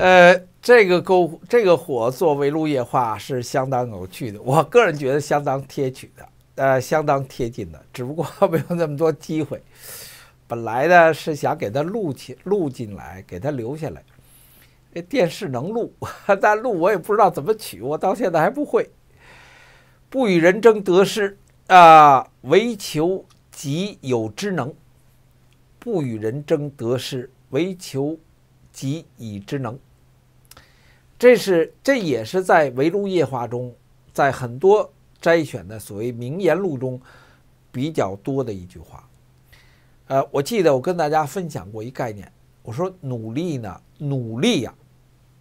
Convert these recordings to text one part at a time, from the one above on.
呃，这个篝这个火作为路夜话是相当有趣的，我个人觉得相当贴取的，呃，相当贴近的，只不过 没有那么多机会。本来呢是想给它录起录进来，给它留下来。这电视能录，但录我也不知道怎么取，我到现在还不会。不与人争得失啊，唯求己有之能；不与人争得失，唯求己已之能。这是，这也是在《围炉夜话》中，在很多摘选的所谓名言录中比较多的一句话。呃，我记得我跟大家分享过一概念，我说“努力呢，努力呀，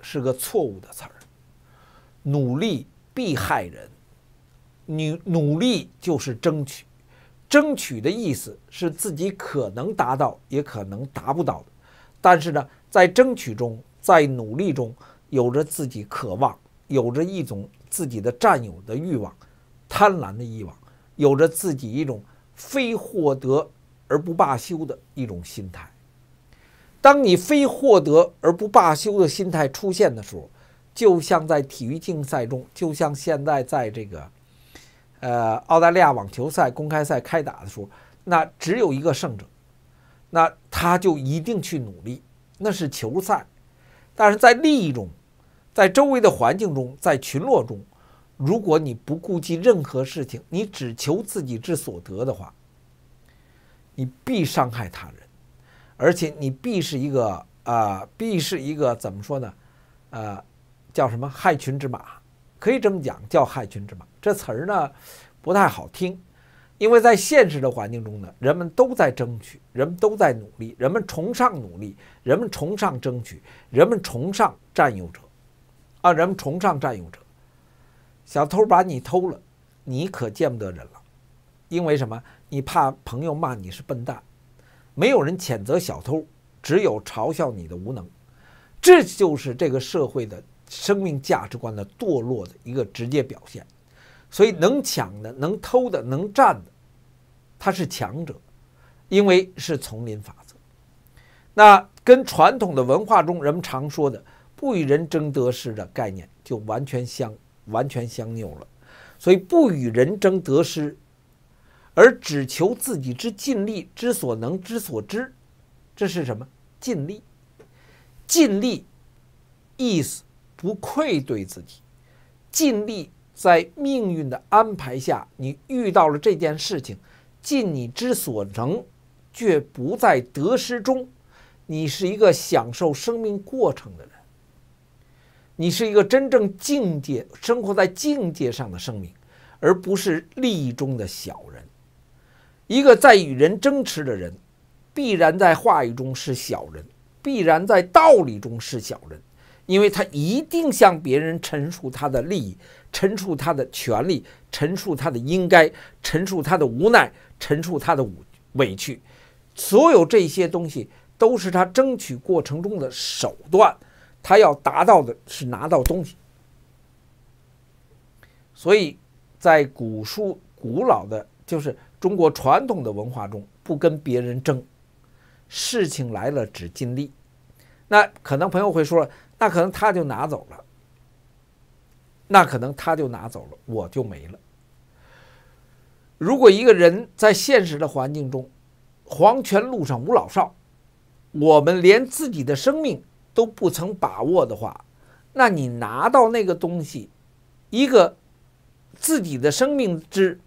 是个错误的词儿，努力必害人。努努力就是争取，争取的意思是自己可能达到，也可能达不到的。但是呢，在争取中，在努力中。有着自己渴望，有着一种自己的占有的欲望、贪婪的欲望，有着自己一种非获得而不罢休的一种心态。当你非获得而不罢休的心态出现的时候，就像在体育竞赛中，就像现在在这个呃澳大利亚网球赛公开赛开打的时候，那只有一个胜者，那他就一定去努力，那是球赛，但是在另一种。在周围的环境中，在群落中，如果你不顾及任何事情，你只求自己之所得的话，你必伤害他人，而且你必是一个啊，必是一个怎么说呢？呃，叫什么？害群之马，可以这么讲，叫害群之马。这词儿呢不太好听，因为在现实的环境中呢，人们都在争取，人们都在努力，人们崇尚努力，人们崇尚争取，人们崇尚占有者。啊，人们崇尚占有者。小偷把你偷了，你可见不得人了，因为什么？你怕朋友骂你是笨蛋，没有人谴责小偷，只有嘲笑你的无能。这就是这个社会的生命价值观的堕落的一个直接表现。所以，能抢的、能偷的、能占的，他是强者，因为是丛林法则。那跟传统的文化中人们常说的。不与人争得失的概念就完全相完全相拗了，所以不与人争得失，而只求自己之尽力之所能之所知，这是什么？尽力，尽力，意思不愧对自己，尽力在命运的安排下，你遇到了这件事情，尽你之所能，却不在得失中，你是一个享受生命过程的人。你是一个真正境界、生活在境界上的生命，而不是利益中的小人。一个在与人争执的人，必然在话语中是小人，必然在道理中是小人，因为他一定向别人陈述他的利益，陈述他的权利，陈述他的应该，陈述他的无奈，陈述他的委委屈。所有这些东西都是他争取过程中的手段。他要达到的是拿到东西，所以，在古书古老的就是中国传统的文化中，不跟别人争，事情来了只尽力。那可能朋友会说，那可能他就拿走了，那可能他就拿走了，我就没了。如果一个人在现实的环境中，黄泉路上无老少，我们连自己的生命。都不曾把握的话，那你拿到那个东西，一个自己的生命之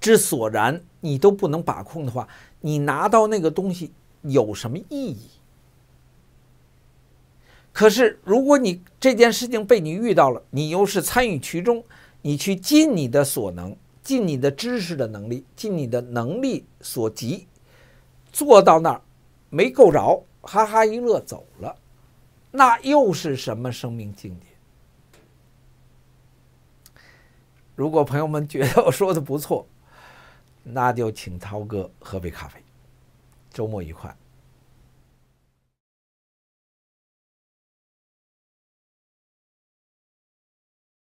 之所然，你都不能把控的话，你拿到那个东西有什么意义？可是，如果你这件事情被你遇到了，你又是参与其中，你去尽你的所能，尽你的知识的能力，尽你的能力所及，做到那儿没够着。哈哈一乐走了，那又是什么生命境界？如果朋友们觉得我说的不错，那就请涛哥喝杯咖啡，周末愉快。